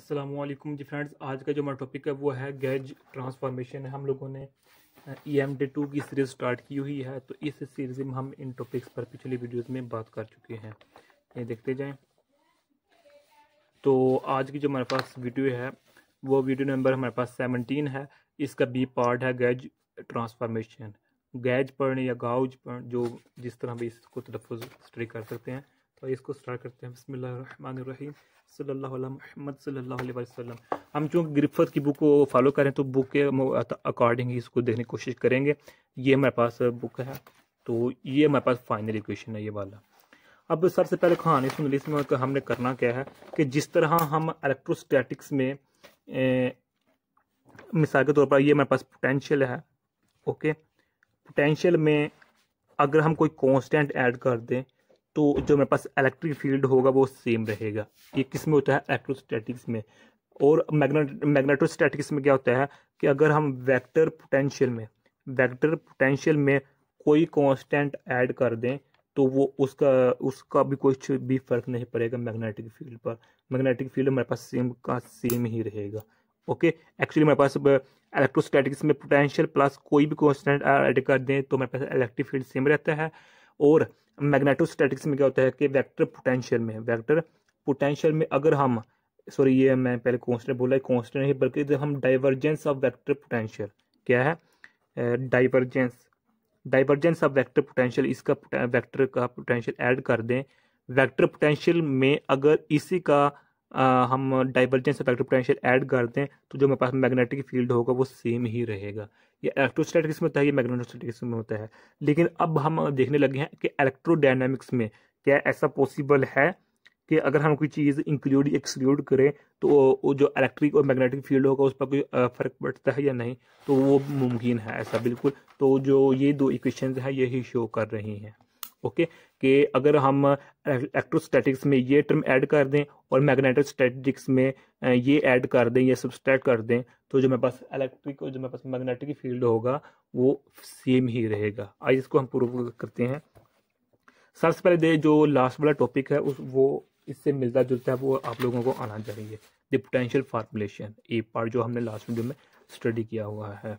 असलम जी friends आज का जो हमारा टॉपिक है वो है गैज ट्रांसफॉर्मेशन हम लोगों ने ई एम डी टू की सीरीज़ स्टार्ट की हुई है तो इस सीरीज़ में हम इन टॉपिक्स पर पिछली वीडियोस में बात कर चुके हैं ये देखते जाएं तो आज की जो हमारे पास वीडियो है वो वीडियो नंबर हमारे पास सेवनटीन है इसका बी पार्ट है गैज ट्रांसफॉर्मेशन गैज पढ़ या गाउज पढ़ जो जिस तरह भी इसको तलफ़ स्टडी कर सकते हैं तो इसको स्टार्ट करते हैं बसमीम महमद सल्ला हम चूँकि ग्रिफत की बुक को फॉलो करें तो बुक के अकॉर्डिंग ही इसको देखने की कोशिश करेंगे ये हमारे पास बुक है तो ये हमारे पास फाइनल इक्वेशन है ये वाला अब सबसे पहले कहानी सुन ली में हमने करना क्या है कि जिस तरह हम इलेक्ट्रोस्टैटिक्स में ए, मिसाल के तौर पर ये हमारे पास पोटेंशियल है ओके पोटेंशियल में अगर हम कोई कांस्टेंट ऐड कर दें तो जो मेरे पास इलेक्ट्रिक फील्ड होगा वो सेम रहेगा ये किस में होता है इलेक्ट्रोस्टैटिक्स में और मैग्नेट मैग्नेटोस्टैटिक्स में क्या होता है कि अगर हम वेक्टर पोटेंशियल में वेक्टर पोटेंशियल में कोई कांस्टेंट ऐड कर दें तो वो उसका उसका भी कुछ भी फर्क नहीं पड़ेगा मैग्नेटिक फील्ड पर मैग्नेटिक फील्ड मेरे पास सेम का सेम ही रहेगा ओके एक्चुअली मेरे पास इलेक्ट्रोस्टैटिक्स में पोटेंशियल प्लस कोई भी कॉन्स्टेंट ऐड कर दें तो मेरे पास इलेक्ट्रिक फील्ड सेम रहता है और मैग्नेटोस्टैटिक्स में क्या होता है कि वेक्टर पोटेंशियल में वेक्टर पोटेंशियल में अगर हम सॉरी ये मैं पहले कॉन्स्टेंट बोला है कॉन्स्टेंट नहीं बल्कि हम डाइवर्जेंस ऑफ वेक्टर पोटेंशियल क्या है divergence divergence of vector potential इसका वेक्टर का पोटेंशियल ऐड कर दें वेक्टर पोटेंशियल में अगर इसी का आ, हम डाइवर्जेंस इफेक्टिव पोटेंशियल ऐड कर दें तो जो हमारे पास मैग्नेटिक फील्ड होगा वो सेम ही रहेगा ये इलेक्ट्रोस्टैटिक्स में होता है ये मैग्नेटोस्टैटिक्स में होता है लेकिन अब हम देखने लगे हैं कि इलेक्ट्रोडायनामिक्स में क्या ऐसा पॉसिबल है कि अगर हम कोई चीज़ इंक्लूड एक्सक्लूड करें तो वो जो इलेक्ट्रिक और मैग्नेटिक फील्ड होगा उस पर कोई फ़र्क पड़ता है या नहीं तो वो मुमकिन है ऐसा बिल्कुल तो जो ये दो इक्वेशन है यही शो कर रही हैं ओके कि अगर हम इलेक्ट्रोस्टैटिक्स में ये टर्म ऐड कर दें और स्टैटिक्स में ये ऐड कर दें या सब्सट्रैक्ट कर दें तो जो मेरे पास इलेक्ट्रिक और जो मेरे पास मैग्नेटिक फील्ड होगा वो सेम ही रहेगा आज इसको हम प्रूव करते हैं सबसे पहले दे जो लास्ट वाला टॉपिक है उस वो इससे मिलता जुलता है वो आप लोगों को आना चाहिए द पोटेंशियल फार्मुलेशन ये पार्ट जो हमने लास्ट वीडियो में स्टडी किया हुआ है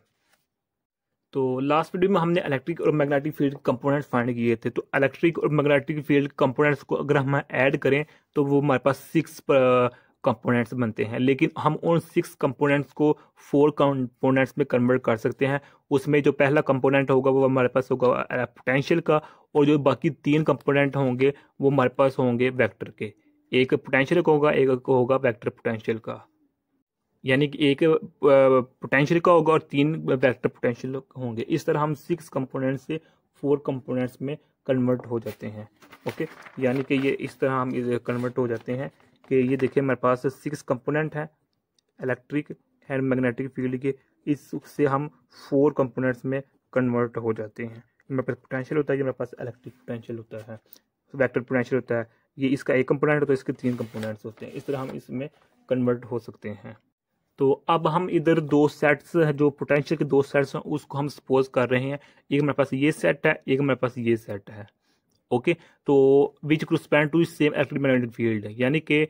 तो लास्ट वीडियो में हमने इलेक्ट्रिक और मैग्नेटिक फील्ड कंपोनेंट्स फाइंड किए थे तो इलेक्ट्रिक और मैग्नेटिक फील्ड कंपोनेंट्स को अगर हम ऐड करें तो वो हमारे पास सिक्स कंपोनेंट्स बनते हैं लेकिन हम उन सिक्स कंपोनेंट्स को फोर कंपोनेंट्स में कन्वर्ट कर सकते हैं उसमें जो पहला कंपोनेंट होगा वो हमारे पास होगा पोटेंशियल का और जो बाकी तीन कंपोनेंट होंगे वो हमारे पास होंगे वैक्टर के एक पोटेंशियल का होगा एक होगा वैक्टर पोटेंशियल का यानी कि एक पोटेंशियल का होगा और तीन वेक्टर पोटेंशियल होंगे इस तरह हम सिक्स कंपोनेंट से फोर कंपोनेंट्स में कन्वर्ट हो जाते हैं ओके यानी कि ये इस तरह हम कन्वर्ट हो जाते हैं कि ये देखिए मेरे पास सिक्स कंपोनेंट हैं इलेक्ट्रिक एंड मैग्नेटिक फील्ड के इससे हम फोर कंपोनेंट्स में कन्वर्ट हो जाते हैं मेरे पास पोटेंशियल होता है ये मेरे पास इलेक्ट्रिक पोटेंशियल होता है वेक्टर पोटेंशियल होता है ये इसका एक कंपोनेंट होता है इसके तीन कंपोनेंट्स होते हैं इस तरह हम इसमें कन्वर्ट हो सकते हैं तो अब हम इधर दो सेट्स है जो पोटेंशियल के दो सेट्स हैं उसको हम सपोज कर रहे हैं एक मेरे पास ये सेट है एक मेरे पास ये सेट है ओके तो which correspond to same active magnetic field यानी कि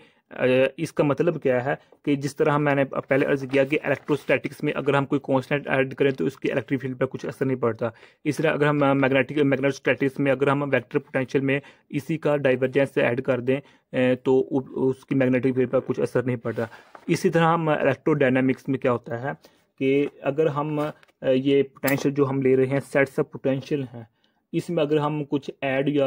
इसका मतलब क्या है कि जिस तरह हम मैंने पहले अर्ज किया कि इलेक्ट्रोस्टैटिक्स में अगर हम कोई कॉन्स्टेंट ऐड करें तो उसकी इलेक्ट्रिक फील्ड पर कुछ असर नहीं पड़ता इस तरह अगर हम मैग्नेटिक मैग्नेटोस्टैटिक्स में अगर हम वेक्टर पोटेंशियल में इसी का डाइवर्जेंस ऐड कर दें तो उसकी मैग्नेटिक फील्ड पर कुछ असर नहीं पड़ता इसी तरह हम इलेक्ट्रो डायनामिक्स में क्या होता है कि अगर हम ये पोटेंशियल जो हम ले रहे हैं सेट्स ऑफ पोटेंशियल हैं इसमें अगर हम कुछ ऐड या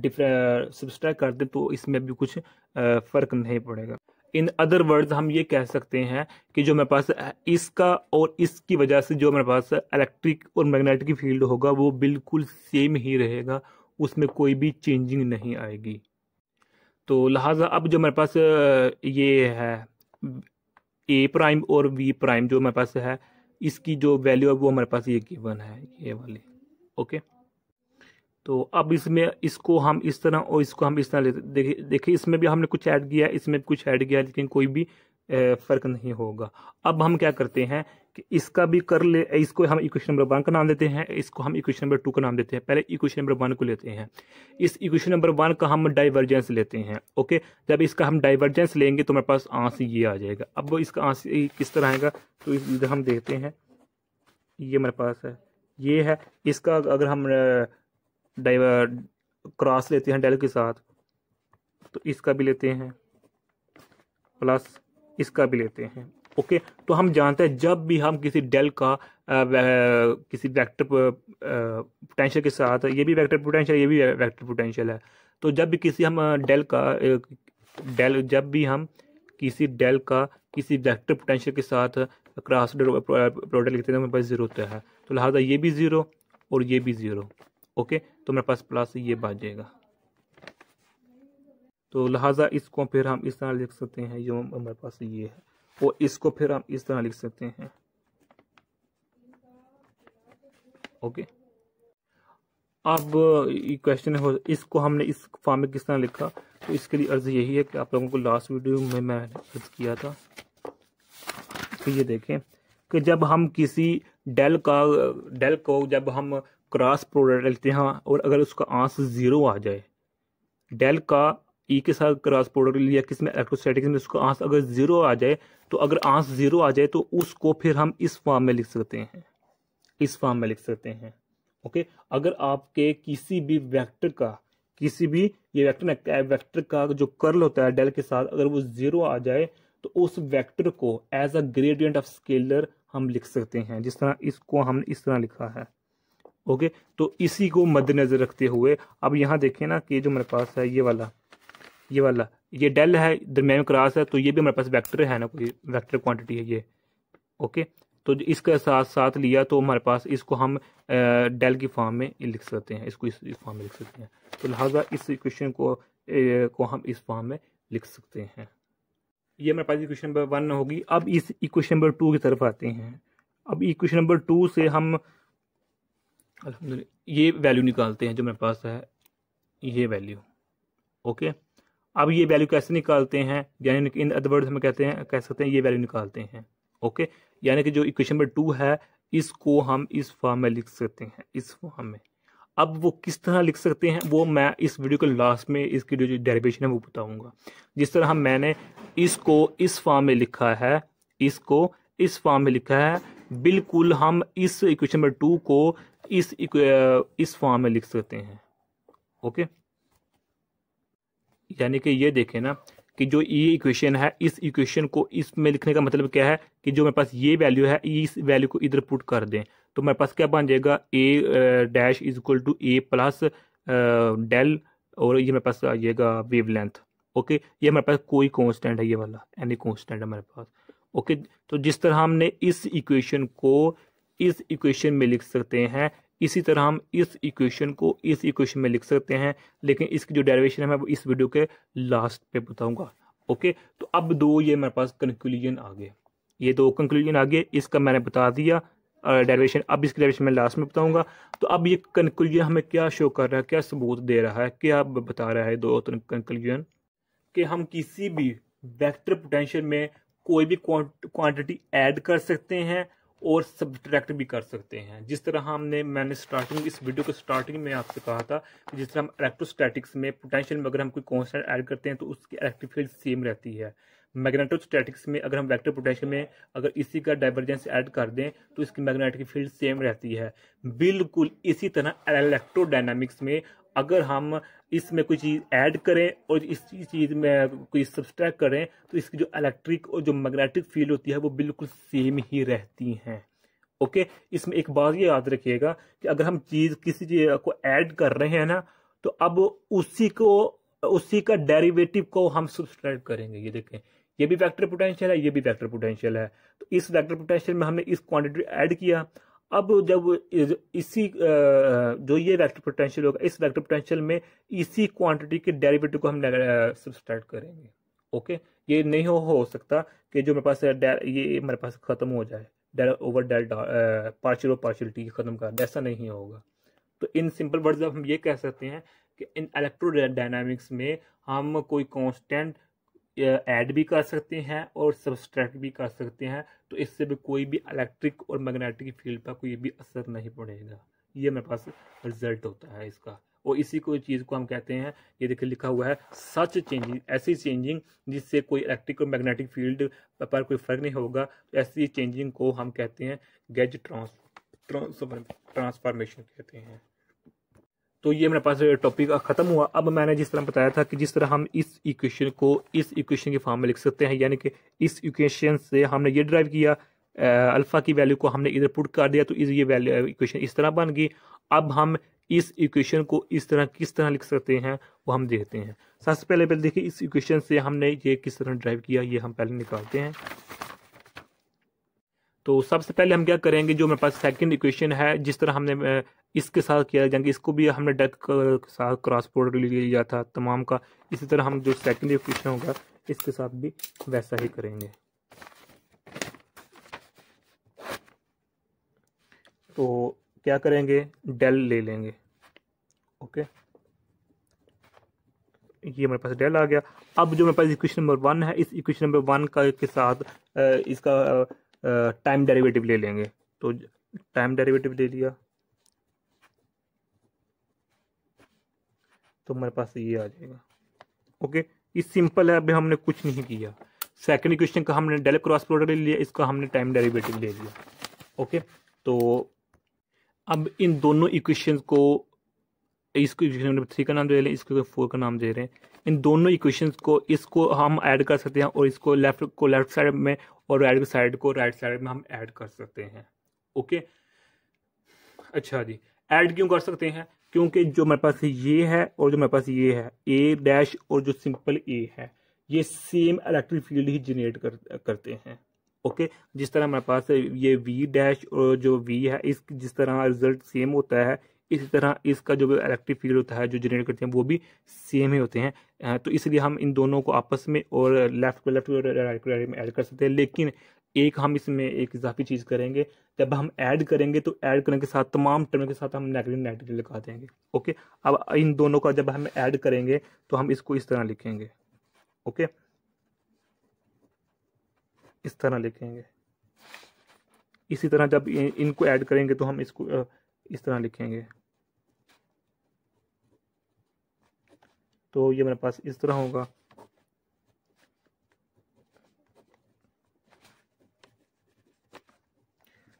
डिफरें सब्सट्रैक्ट कर दें तो इसमें भी कुछ फ़र्क नहीं पड़ेगा इन अदर वर्ड्स हम ये कह सकते हैं कि जो मेरे पास इसका और इसकी वजह से जो मेरे पास इलेक्ट्रिक और मैग्नेटिक फील्ड होगा वो बिल्कुल सेम ही रहेगा उसमें कोई भी चेंजिंग नहीं आएगी तो लिहाजा अब जो मेरे पास ये है ए प्राइम और वी प्राइम जो मेरे पास है इसकी जो वैल्यू है वो हमारे पास ये गिवन है ये वाली ओके तो अब इसमें इसको हम इस तरह और इसको हम इस तरह लेते देखिए देखिए इसमें भी हमने कुछ ऐड किया इसमें भी कुछ ऐड किया लेकिन कोई भी फ़र्क नहीं होगा अब हम क्या करते हैं कि इसका भी कर ले इसको हम इक्वेशन नंबर वन का नाम देते हैं इसको हम इक्वेशन नंबर टू का नाम देते हैं पहले इक्वेशन नंबर वन को लेते हैं इस इक्वेशन नंबर वन का हम डाइवर्जेंस लेते हैं ओके जब इसका हम डाइवर्जेंस लेंगे तो हमारे पास आंस ये आ जाएगा अब इसका आंस किस तरह आएगा तो इधर हम देखते हैं ये हमारे पास है ये है इसका अगर हम क्रॉस लेते हैं डेल के साथ तो इसका भी लेते हैं प्लस इसका भी लेते हैं ओके तो हम जानते हैं जब भी हम किसी डेल का आ, वे, किसी वेक्टर पोटेंशियल के साथ ये भी वेक्टर पोटेंशियल ये भी वेक्टर पोटेंशियल है तो जब भी किसी हम डेल का डेल जब भी हम किसी डेल का किसी वेक्टर पोटेंशियल के साथ क्रॉस प्रोडक्ट लिखते हैं तो मेरे पास ज़ीरो होता तो है तो लिहाजा ये भी ज़ीरो और ये भी ज़ीरो ओके तो मेरे पास प्लस ये बच जाएगा तो लिहाजा इसको फिर हम इस तरह लिख सकते हैं जो हमारे पास ये है और इसको फिर हम इस तरह लिख सकते हैं ओके अब क्वेश्चन है इसको हमने इस फॉर्म में किस तरह लिखा तो इसके लिए अर्ज़ यही है कि आप लोगों को लास्ट वीडियो में मैंने अर्ज़ किया था तो ये देखें कि जब हम किसी डेल का डेल को जब हम क्रॉस प्रोडक्ट लेते हैं हाँ, और अगर उसका आंस ज़ीरो आ जाए डेल का ई के साथ क्रॉस प्रोडक्ट लिया किसमें इलेक्ट्रोस्टैटिक्स में उसका आंस अगर ज़ीरो आ जाए तो अगर आंस ज़ीरो आ जाए तो उसको फिर हम इस फॉर्म में लिख सकते हैं इस फॉर्म में लिख सकते हैं ओके अगर आपके किसी भी वैक्टर का किसी भी ये वेक्टर वेक्टर का जो कर्ल होता है डेल के साथ अगर वो ज़ीरो आ जाए तो उस वेक्टर को as a gradient of scalar हम लिख सकते हैं जिस तरह इसको हमने इस तरह लिखा है ओके तो इसी को मद्देनजर रखते हुए अब यहाँ देखें ना कि जो मेरे पास है ये वाला ये वाला ये डेल है दरमियान क्रास है तो ये भी हमारे पास वैक्टर है ना कोई वैक्टर क्वान्टिटी है ये ओके तो इसका साथ साथ लिया तो हमारे पास इसको हम डेल की फॉर्म में लिख सकते हैं इसको इस, इस फॉर्म में लिख सकते हैं तो लिहाजा इस क्वेश्चन को ए, को हम इस फॉर्म में लिख सकते हैं ये हमारे पास इक्वेशन नंबर वन होगी अब इस इक्वेशन नंबर टू की तरफ आते हैं अब इक्वेशन नंबर टू से हम ये वैल्यू निकालते हैं जो मेरे पास है ये वैल्यू ओके अब ये वैल्यू कैसे निकालते हैं यानी इन अदर हम कहते हैं कह सकते हैं ये वैल्यू निकालते हैं ओके यानी कि जो इक्वेशन नंबर टू है इसको हम इस फॉर्म में लिख सकते हैं इस फॉर्म में अब वो किस तरह लिख सकते हैं वो मैं इस वीडियो के लास्ट में इसकी जो डेरिवेशन है वो बताऊंगा जिस तरह हम मैंने इसको इस फॉर्म में लिखा है इसको इस फॉर्म में लिखा है बिल्कुल हम इस इक्वेशन नंबर टू को इस इस फॉर्म में लिख सकते हैं ओके यानी कि ये देखें ना कि जो ये इक्वेशन है इस इक्वेशन को इसमें लिखने का मतलब क्या है कि जो मेरे पास ये वैल्यू है इस वैल्यू को इधर पुट कर दें तो मेरे पास क्या बन जाएगा A dash is equal to A plus del और ये मेरे पास आ जाएगा वेव लेंथ ओके ये हमारे पास कोई कॉन्स्टेंट है ये वाला एनी है हमारे पास ओके तो जिस तरह हमने इस इक्वेशन को इस इक्वेशन में लिख सकते हैं इसी तरह हम इस इक्वेशन को इस इक्वेशन में लिख सकते हैं लेकिन इसकी जो डेरिवेशन है मैं वो इस वीडियो के लास्ट पे बताऊंगा ओके तो अब दो ये मेरे पास कंक्लूजन आ गए ये दो कंक्लूजन आ गए इसका मैंने बता दिया डेरिवेशन अब इसकी डेरिवेशन मैं लास्ट में बताऊंगा तो अब ये कंक्लूजन हमें क्या शो कर रहा है क्या सबूत दे रहा है क्या बता रहा है दो कंक्लूजन कि हम किसी भी वेक्टर पोटेंशियल में कोई भी क्वांटिटी ऐड कर सकते हैं और सब्ट्रैक्ट भी कर सकते हैं जिस तरह हमने मैंने स्टार्टिंग इस वीडियो के स्टार्टिंग में आपसे कहा था कि जिस तरह हम इलेक्ट्रोस्टैटिक्स में पोटेंशियल में अगर हम कोई कॉन्सटेंट ऐड करते हैं तो उसकी इलेक्ट्रिक फील्ड सेम रहती है मैग्नेटोस्टैटिक्स में अगर हम वेक्टर पोटेंशियल में अगर इसी का डाइवर्जेंस ऐड कर दें तो इसकी मैग्नेटिक फील्ड सेम रहती है बिल्कुल इसी तरह इलेक्ट्रोडाइनमिक्स में अगर हम इसमें कोई चीज़ ऐड करें और इस चीज़ में कोई सब्सट्रैक करें तो इसकी जो इलेक्ट्रिक और जो मैग्नेटिक फील्ड होती है वो बिल्कुल सेम ही रहती है ओके इसमें एक बात ये याद रखिएगा कि अगर हम चीज़ किसी चीज़ को ऐड कर रहे हैं ना तो अब उसी को उसी का डेरिवेटिव को हम सब्सट्रैक्ट करेंगे ये देखें ये भी वेक्टर पोटेंशियल है ये भी वेक्टर पोटेंशियल है तो इस वेक्टर पोटेंशियल में हमने इस क्वांटिटी ऐड किया अब जब इसी जो ये वेक्टर पोटेंशियल होगा इस वेक्टर पोटेंशियल में इसी क्वांटिटी के डेरिवेटिव को हम सब्सट्रैक्ट करेंगे ओके ये नहीं हो, हो सकता कि जो मेरे पास ये मेरे पास खत्म हो जाए del over del partial over partial T खत्म कर ऐसा नहीं होगा तो इन सिंपल वर्ड्स हम ये कह सकते हैं कि इन इलेक्ट्रोडायनामिक्स में हम कोई कांस्टेंट ऐड भी कर सकते हैं और सब्सट्रैक्ट भी कर सकते हैं तो इससे भी कोई भी इलेक्ट्रिक और मैग्नेटिक फील्ड पर कोई भी असर नहीं पड़ेगा ये मेरे पास रिजल्ट होता है इसका और इसी कोई चीज़ को हम कहते हैं ये देखिए लिखा हुआ है सच चेंजिंग ऐसी चेंजिंग जिससे कोई इलेक्ट्रिक और मैग्नेटिक फील्ड पर कोई फर्क नहीं होगा तो ऐसी चेंजिंग को हम कहते हैं गैज ट्रांस ट्रांसफॉर्मेशन कहते हैं तो ये मेरे पास टॉपिक ख़त्म हुआ अब मैंने जिस तरह बताया था कि जिस तरह हम इस इक्वेशन को इस इक्वेशन के फॉर्म में लिख सकते हैं यानी कि इस इक्वेशन से हमने ये ड्राइव किया अल्फ़ा की वैल्यू को हमने इधर पुट कर दिया तो इस ये वैल्यू इक्वेशन इस तरह बन गई अब हम इस इक्वेशन को इस तरह किस तरह लिख सकते हैं वो हम देखते हैं सबसे पहले पहले देखिए इस इक्वेशन से हमने ये किस तरह ड्राइव किया ये हम पहले निकालते हैं तो सबसे पहले हम क्या करेंगे जो मेरे पास सेकंड इक्वेशन है जिस तरह हमने इसके साथ किया जाएंगे इसको भी हमने डेथ के साथ क्रॉस प्रोडक्ट लिया था तमाम का इसी तरह हम जो सेकंड इक्वेशन होगा इसके साथ भी वैसा ही करेंगे तो क्या करेंगे डेल ले लेंगे ओके ये मेरे पास डेल आ गया अब जो मेरे पास इक्वेशन नंबर वन है इस इक्वेशन नंबर वन का के साथ इसका टाइम डेरिवेटिव ले लेंगे तो टाइम डेरिवेटिव ले लिया तो हमारे पास ये आ जाएगा ओके ये सिंपल है अभी हमने कुछ नहीं किया सेकंड क्वेश्चन का हमने डेल क्रॉस प्रोडक्ट ले लिया इसका हमने टाइम डेरिवेटिव ले लिया ओके तो अब इन दोनों इक्वेशन को इसको इक्वेशन थ्री का नाम दे रहे हैं इसको फोर का नाम दे रहे हैं इन दोनों इक्वेशंस को इसको हम ऐड कर सकते हैं और इसको लेफ्ट को लेफ्ट साइड में और राइट साइड को राइट साइड में हम ऐड कर सकते हैं ओके अच्छा जी ऐड क्यों कर सकते हैं क्योंकि जो मेरे पास ये है और जो मेरे पास ये है ए डैश और जो सिंपल ए है ये सेम इलेक्ट्रिक फील्ड ही जनरेट कर, करते हैं ओके जिस तरह हमारे पास ये वी डैश और जो वी है इस जिस तरह रिजल्ट सेम होता है इसी तरह इसका जो इलेक्ट्रिक फील्ड होता है जो जनरेट करते हैं वो भी सेम ही होते हैं तो इसलिए हम इन दोनों को आपस में और लेफ्ट को लेफ्ट को राइट को राइट में ऐड कर सकते हैं लेकिन एक हम इसमें एक इजाफी चीज़ करेंगे जब हम ऐड करेंगे तो ऐड करने के साथ तमाम टर्म के साथ हम नेगेटिव नेगेटिव लगा देंगे ओके अब इन दोनों का जब हम ऐड करेंगे तो हम इसको इस तरह लिखेंगे ओके इस तरह लिखेंगे इसी तरह जब इनको ऐड करेंगे तो हम इसको इस तरह लिखेंगे तो ये मेरे पास इस तरह होगा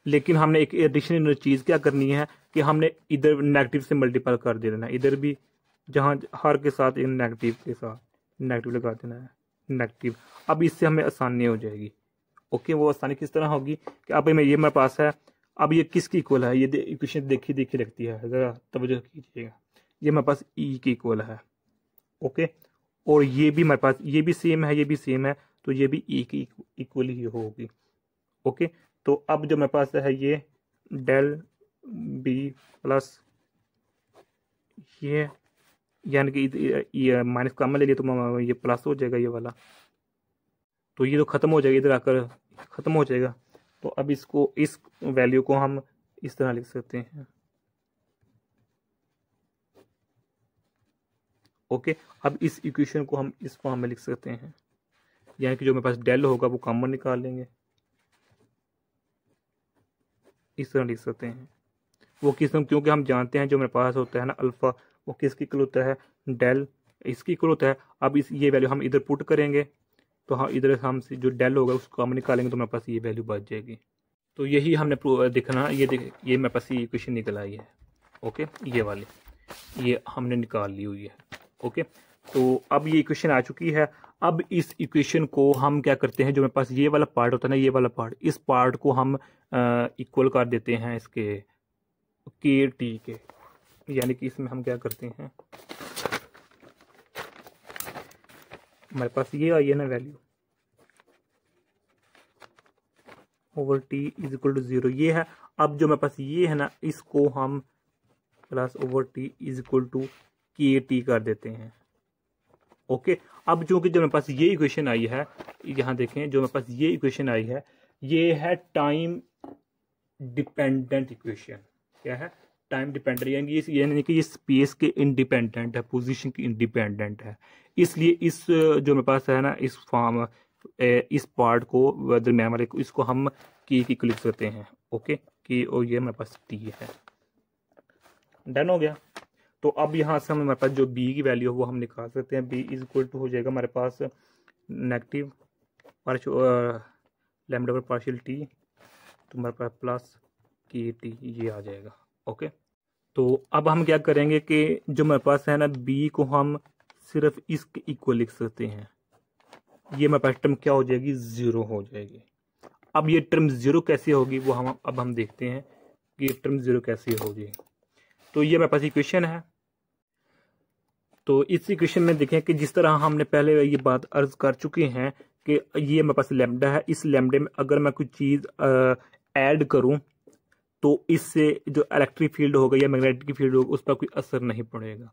लेकिन हमने एक एडिशनल चीज़ क्या करनी है कि हमने इधर नेगेटिव से मल्टीपल कर दे देना है इधर भी जहां हर के साथ एक नेगेटिव के साथ नेगेटिव लगा देना है नेगेटिव अब इससे हमें आसानी हो जाएगी ओके वो आसानी किस तरह होगी कि अब ये मेरे पास है अब ये किसकी इक्वल है ये इक्वेशन देखी देखी लगती है ज़रा तवज्जो कीजिएगा ये मेरे पास ई e की इक्वल है ओके और ये भी मेरे पास ये भी सेम है ये भी सेम है तो ये भी एक इक्वली ही होगी ओके तो अब जो मेरे पास है ये डेल बी प्लस ये यानी कि ये माइनस का ले लिया तो ये प्लस हो जाएगा ये वाला तो ये तो ख़त्म हो जाएगा इधर आकर ख़त्म हो जाएगा तो अब इसको इस वैल्यू को हम इस तरह लिख सकते हैं ओके अब इस इक्वेशन को हम इस फॉर्म में लिख सकते हैं यानी कि जो मेरे पास डेल होगा वो कॉमन निकाल लेंगे इस तरह लिख सकते हैं वो तरह क्योंकि हम जानते हैं जो मेरे पास होता है ना अल्फ़ा वो किसके इक्वल होता है डेल इसकी इक्वल होता है अब इस ये वैल्यू हम इधर पुट करेंगे तो हाँ इधर हम जो डेल होगा उसको कॉमन निकालेंगे तो मेरे पास ये वैल्यू बच जाएगी तो यही हमने देखना ये देख ये मेरे पास ये इक्वेशन निकल आई है ओके ये वाली ये हमने निकाल ली हुई है ओके तो अब ये इक्वेशन आ चुकी है अब इस इक्वेशन को हम क्या करते हैं जो मेरे पास ये वाला पार्ट होता है ना ये वाला पार्ट इस पार्ट को हम इक्वल कर देते हैं इसके के टी के यानी कि इसमें हम क्या करते हैं हमारे पास ये आई है ना value over T is equal to zero ये है अब जो मेरे पास ये है ना इसको हम plus over T is equal to कि टी कर देते हैं ओके अब जो कि जो मेरे पास ये इक्वेशन आई है यहाँ देखें जो मेरे पास ये इक्वेशन आई है ये है टाइम डिपेंडेंट इक्वेशन क्या है टाइम डिपेंडेंट यानी ये यानी कि ये स्पेस के इंडिपेंडेंट है पोजीशन के इंडिपेंडेंट है इसलिए इस जो मेरे पास है ना इस फॉर्म इस पार्ट को दरम्यान को इसको हम की की क्लिक करते हैं ओके के और ये मेरे पास टी है डन हो गया तो अब यहाँ से हम हमारे पास जो बी की वैल्यू है वो हम निकाल सकते हैं बी इज इक्वल टू हो जाएगा हमारे पास नेगेटिव पार्शियल लेमडा पर पार्शियल टी तो हमारे पास प्लस के टी ये आ जाएगा ओके तो अब हम क्या करेंगे कि जो हमारे पास है ना बी को हम सिर्फ इसके इक्वल लिख सकते हैं ये हमारे पास टर्म क्या हो जाएगी ज़ीरो हो जाएगी अब ये टर्म ज़ीरो कैसे होगी वो हम अब हम देखते हैं कि ये टर्म ज़ीरो कैसे होगी तो ये मेरे पास इक्वेशन है तो इसी क्वेश्चन में देखें कि जिस तरह हमने पहले ये बात अर्ज कर चुके हैं कि ये मेरे पास लेमडा है इस लेमडे में अगर मैं कोई चीज़ ऐड करूं तो इससे जो इलेक्ट्रिक फील्ड होगा या मैग्नेटिक फील्ड होगा उस पर कोई असर नहीं पड़ेगा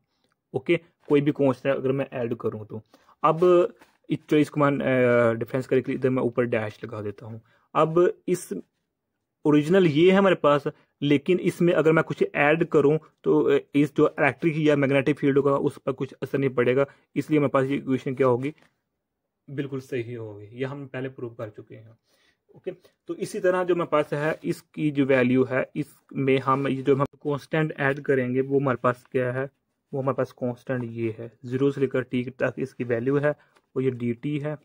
ओके कोई भी कॉन्स्टेंट अगर मैं ऐड करूं तो अब इस चॉइस को मैं डिफेंस करके इधर मैं ऊपर डैश लगा देता हूं अब इस ओरिजिनल ये है हमारे पास लेकिन इसमें अगर मैं कुछ ऐड करूं तो इस जो इलेक्ट्रिक या मैग्नेटिक फील्ड होगा उस पर कुछ असर नहीं पड़ेगा इसलिए हमारे पास ये इक्वेशन क्या होगी बिल्कुल सही होगी ये हम पहले प्रूव कर चुके हैं ओके तो इसी तरह जो हमारे पास है इसकी जो वैल्यू है इसमें हम ये जो हम कॉन्स्टेंट ऐड करेंगे वो हमारे पास क्या है वो हमारे पास कॉन्स्टेंट ये है जीरो से लेकर टी तक इसकी वैल्यू है और ये डी टी है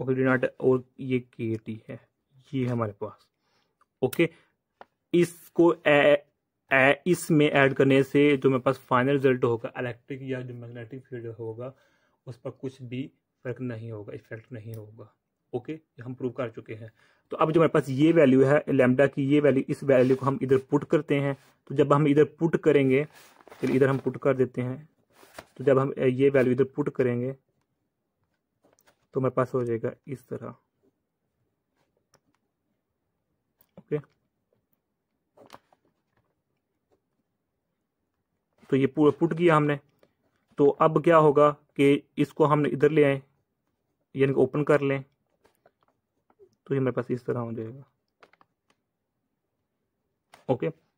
और डी नॉट और ये के टी है ये हमारे पास ओके इसको ए, ए, इसमें ऐड करने से जो मेरे पास फाइनल रिजल्ट होगा इलेक्ट्रिक या जो मैग्नेटिक फील्ड होगा उस पर कुछ भी फर्क नहीं होगा इफेक्ट नहीं होगा ओके ये हम प्रूव कर चुके हैं तो अब जो मेरे पास ये वैल्यू है लेमडा की ये वैल्यू इस वैल्यू को हम इधर पुट करते हैं तो जब हम इधर पुट करेंगे फिर इधर हम पुट कर देते हैं तो जब हम ये वैल्यू इधर पुट करेंगे तो मेरे पास हो जाएगा इस तरह पे तो ये पुट किया हमने तो अब क्या होगा कि इसको हम इधर ले आए यानी कि ओपन कर लें तो ये मेरे पास इस तरह हो जाएगा ओके